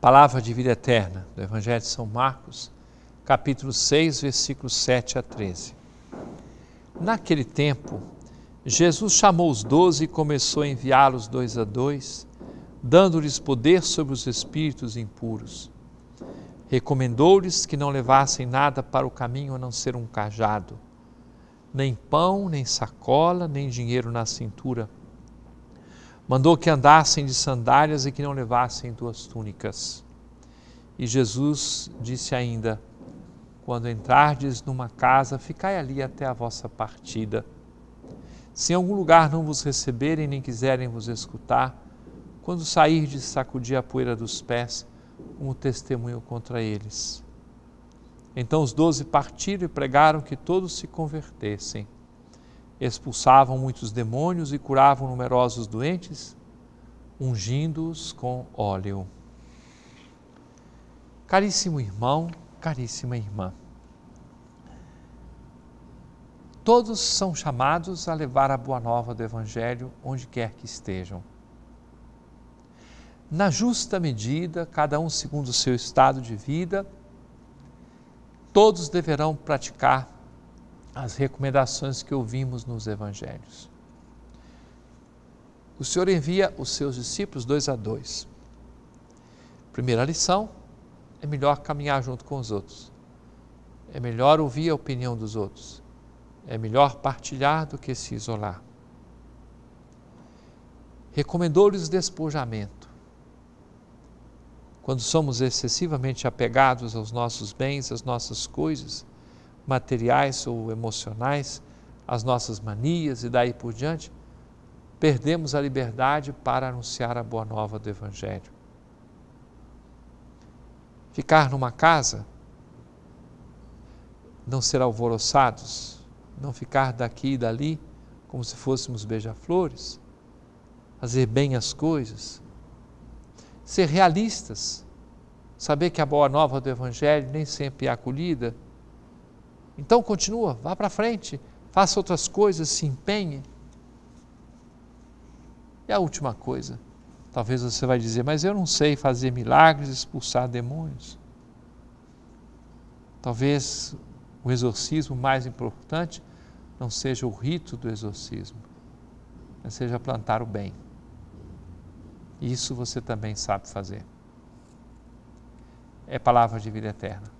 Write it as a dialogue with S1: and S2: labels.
S1: Palavra de vida eterna do Evangelho de São Marcos, capítulo 6, versículos 7 a 13. Naquele tempo, Jesus chamou os doze e começou a enviá-los dois a dois, dando-lhes poder sobre os espíritos impuros. Recomendou-lhes que não levassem nada para o caminho a não ser um cajado, nem pão, nem sacola, nem dinheiro na cintura mandou que andassem de sandálias e que não levassem duas túnicas. E Jesus disse ainda: Quando entrardes numa casa, ficai ali até a vossa partida. Se em algum lugar não vos receberem nem quiserem vos escutar, quando sairdes, sacudi a poeira dos pés, como testemunho contra eles. Então os doze partiram e pregaram que todos se convertessem expulsavam muitos demônios e curavam numerosos doentes, ungindo-os com óleo. Caríssimo irmão, caríssima irmã, todos são chamados a levar a boa nova do Evangelho onde quer que estejam. Na justa medida, cada um segundo o seu estado de vida, todos deverão praticar as recomendações que ouvimos nos evangelhos. O Senhor envia os seus discípulos dois a dois. Primeira lição: é melhor caminhar junto com os outros. É melhor ouvir a opinião dos outros. É melhor partilhar do que se isolar. Recomendou-lhes despojamento. Quando somos excessivamente apegados aos nossos bens, às nossas coisas, materiais ou emocionais, as nossas manias e daí por diante, perdemos a liberdade para anunciar a boa nova do Evangelho. Ficar numa casa, não ser alvoroçados, não ficar daqui e dali como se fôssemos beija-flores, fazer bem as coisas, ser realistas, saber que a boa nova do Evangelho nem sempre é acolhida então continua, vá para frente, faça outras coisas, se empenhe. E a última coisa, talvez você vai dizer, mas eu não sei fazer milagres, expulsar demônios. Talvez o exorcismo mais importante não seja o rito do exorcismo, mas seja plantar o bem. Isso você também sabe fazer. É palavra de vida eterna.